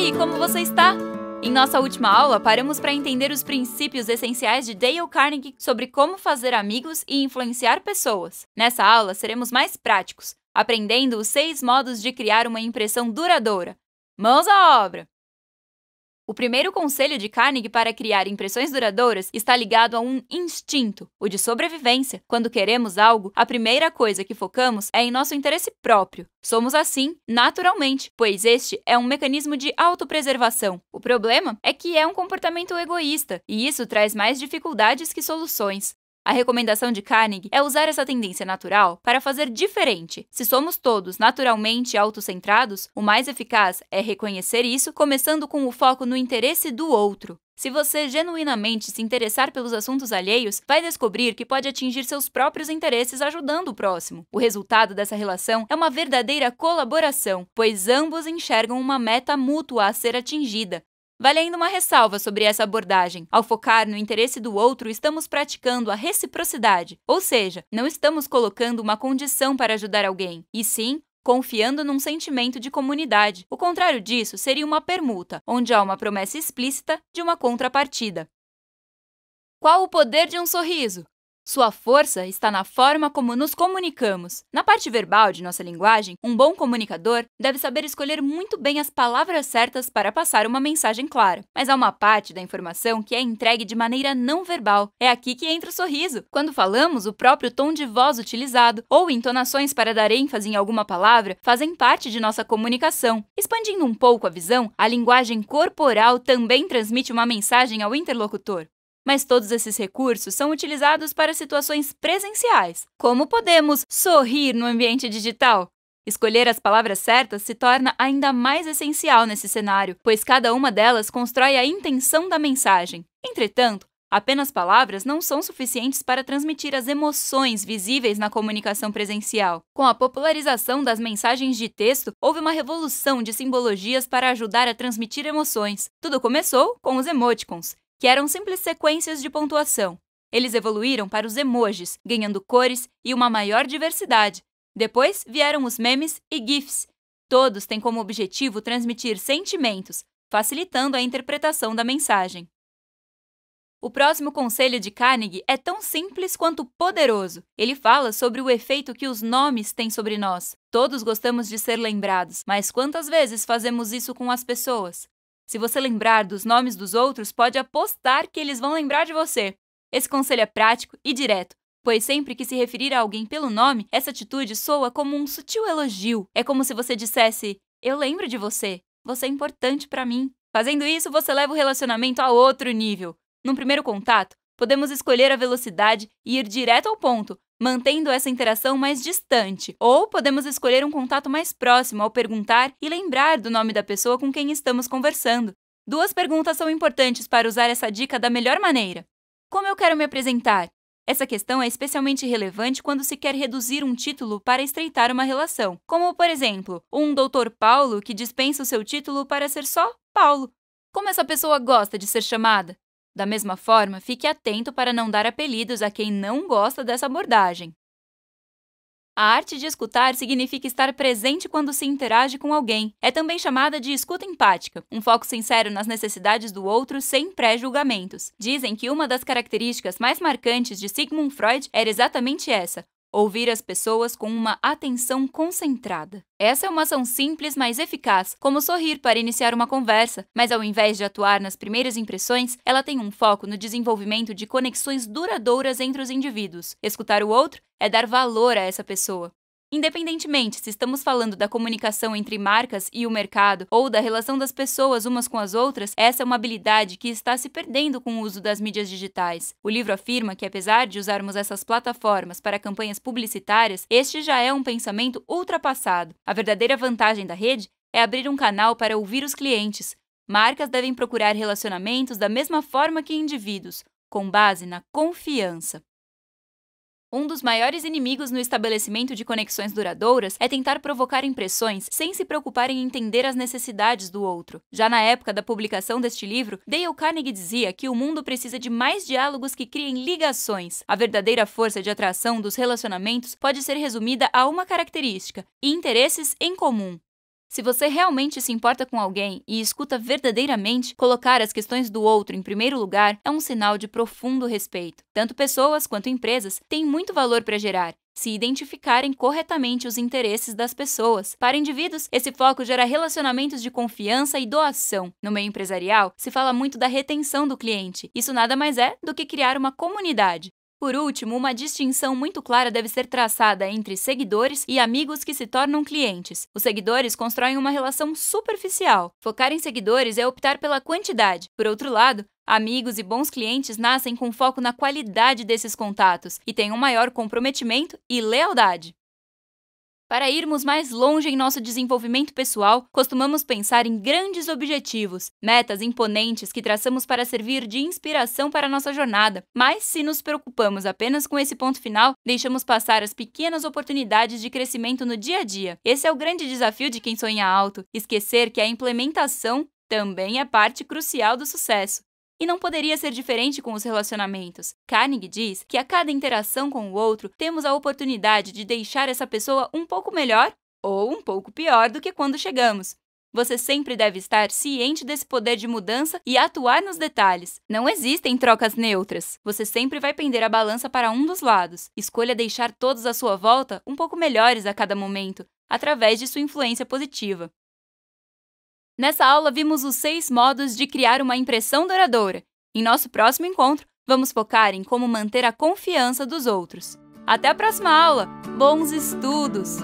aí, como você está? Em nossa última aula, paramos para entender os princípios essenciais de Dale Carnegie sobre como fazer amigos e influenciar pessoas. Nessa aula, seremos mais práticos, aprendendo os seis modos de criar uma impressão duradoura. Mãos à obra! O primeiro conselho de Carnegie para criar impressões duradouras está ligado a um instinto, o de sobrevivência. Quando queremos algo, a primeira coisa que focamos é em nosso interesse próprio. Somos assim, naturalmente, pois este é um mecanismo de autopreservação. O problema é que é um comportamento egoísta, e isso traz mais dificuldades que soluções. A recomendação de Carnegie é usar essa tendência natural para fazer diferente. Se somos todos naturalmente autocentrados, o mais eficaz é reconhecer isso, começando com o foco no interesse do outro. Se você genuinamente se interessar pelos assuntos alheios, vai descobrir que pode atingir seus próprios interesses ajudando o próximo. O resultado dessa relação é uma verdadeira colaboração, pois ambos enxergam uma meta mútua a ser atingida, Vale ainda uma ressalva sobre essa abordagem. Ao focar no interesse do outro, estamos praticando a reciprocidade, ou seja, não estamos colocando uma condição para ajudar alguém, e sim confiando num sentimento de comunidade. O contrário disso seria uma permuta, onde há uma promessa explícita de uma contrapartida. Qual o poder de um sorriso? Sua força está na forma como nos comunicamos. Na parte verbal de nossa linguagem, um bom comunicador deve saber escolher muito bem as palavras certas para passar uma mensagem clara. Mas há uma parte da informação que é entregue de maneira não verbal. É aqui que entra o sorriso. Quando falamos, o próprio tom de voz utilizado ou entonações para dar ênfase em alguma palavra fazem parte de nossa comunicação. Expandindo um pouco a visão, a linguagem corporal também transmite uma mensagem ao interlocutor. Mas todos esses recursos são utilizados para situações presenciais. Como podemos sorrir no ambiente digital? Escolher as palavras certas se torna ainda mais essencial nesse cenário, pois cada uma delas constrói a intenção da mensagem. Entretanto, apenas palavras não são suficientes para transmitir as emoções visíveis na comunicação presencial. Com a popularização das mensagens de texto, houve uma revolução de simbologias para ajudar a transmitir emoções. Tudo começou com os emoticons, que eram simples sequências de pontuação. Eles evoluíram para os emojis, ganhando cores e uma maior diversidade. Depois vieram os memes e GIFs. Todos têm como objetivo transmitir sentimentos, facilitando a interpretação da mensagem. O próximo conselho de Carnegie é tão simples quanto poderoso. Ele fala sobre o efeito que os nomes têm sobre nós. Todos gostamos de ser lembrados, mas quantas vezes fazemos isso com as pessoas? Se você lembrar dos nomes dos outros, pode apostar que eles vão lembrar de você. Esse conselho é prático e direto, pois sempre que se referir a alguém pelo nome, essa atitude soa como um sutil elogio. É como se você dissesse: Eu lembro de você, você é importante para mim. Fazendo isso, você leva o relacionamento a outro nível. Num primeiro contato, podemos escolher a velocidade e ir direto ao ponto, mantendo essa interação mais distante, ou podemos escolher um contato mais próximo ao perguntar e lembrar do nome da pessoa com quem estamos conversando. Duas perguntas são importantes para usar essa dica da melhor maneira. Como eu quero me apresentar? Essa questão é especialmente relevante quando se quer reduzir um título para estreitar uma relação, como, por exemplo, um doutor Paulo que dispensa o seu título para ser só Paulo. Como essa pessoa gosta de ser chamada? Da mesma forma, fique atento para não dar apelidos a quem não gosta dessa abordagem. A arte de escutar significa estar presente quando se interage com alguém. É também chamada de escuta empática, um foco sincero nas necessidades do outro sem pré-julgamentos. Dizem que uma das características mais marcantes de Sigmund Freud era exatamente essa: Ouvir as pessoas com uma atenção concentrada. Essa é uma ação simples, mas eficaz, como sorrir para iniciar uma conversa, mas ao invés de atuar nas primeiras impressões, ela tem um foco no desenvolvimento de conexões duradouras entre os indivíduos. Escutar o outro é dar valor a essa pessoa. Independentemente se estamos falando da comunicação entre marcas e o mercado ou da relação das pessoas umas com as outras, essa é uma habilidade que está se perdendo com o uso das mídias digitais. O livro afirma que, apesar de usarmos essas plataformas para campanhas publicitárias, este já é um pensamento ultrapassado. A verdadeira vantagem da rede é abrir um canal para ouvir os clientes. Marcas devem procurar relacionamentos da mesma forma que indivíduos, com base na confiança. Um dos maiores inimigos no estabelecimento de conexões duradouras é tentar provocar impressões sem se preocupar em entender as necessidades do outro. Já na época da publicação deste livro, Dale Carnegie dizia que o mundo precisa de mais diálogos que criem ligações. A verdadeira força de atração dos relacionamentos pode ser resumida a uma característica: interesses em comum. Se você realmente se importa com alguém e escuta verdadeiramente, colocar as questões do outro em primeiro lugar é um sinal de profundo respeito. Tanto pessoas quanto empresas têm muito valor para gerar se identificarem corretamente os interesses das pessoas. Para indivíduos, esse foco gera relacionamentos de confiança e doação. No meio empresarial, se fala muito da retenção do cliente. Isso nada mais é do que criar uma comunidade. Por último, uma distinção muito clara deve ser traçada entre seguidores e amigos que se tornam clientes. Os seguidores constroem uma relação superficial. Focar em seguidores é optar pela quantidade. Por outro lado, Amigos e bons clientes nascem com foco na qualidade desses contatos e têm um maior comprometimento e lealdade. Para irmos mais longe em nosso desenvolvimento pessoal, costumamos pensar em grandes objetivos, metas imponentes que traçamos para servir de inspiração para nossa jornada. Mas se nos preocupamos apenas com esse ponto final, deixamos passar as pequenas oportunidades de crescimento no dia a dia. Esse é o grande desafio de quem sonha alto: esquecer que a implementação também é parte crucial do sucesso. E não poderia ser diferente com os relacionamentos. Carnegie diz que a cada interação com o outro, temos a oportunidade de deixar essa pessoa um pouco melhor ou um pouco pior do que quando chegamos. Você sempre deve estar ciente desse poder de mudança e atuar nos detalhes. Não existem trocas neutras. Você sempre vai pender a balança para um dos lados. Escolha deixar todos à sua volta um pouco melhores a cada momento, através de sua influência positiva. Nessa aula, vimos os seis modos de criar uma impressão duradoura. Em nosso próximo encontro, vamos focar em como manter a confiança dos outros. Até a próxima aula! Bons estudos!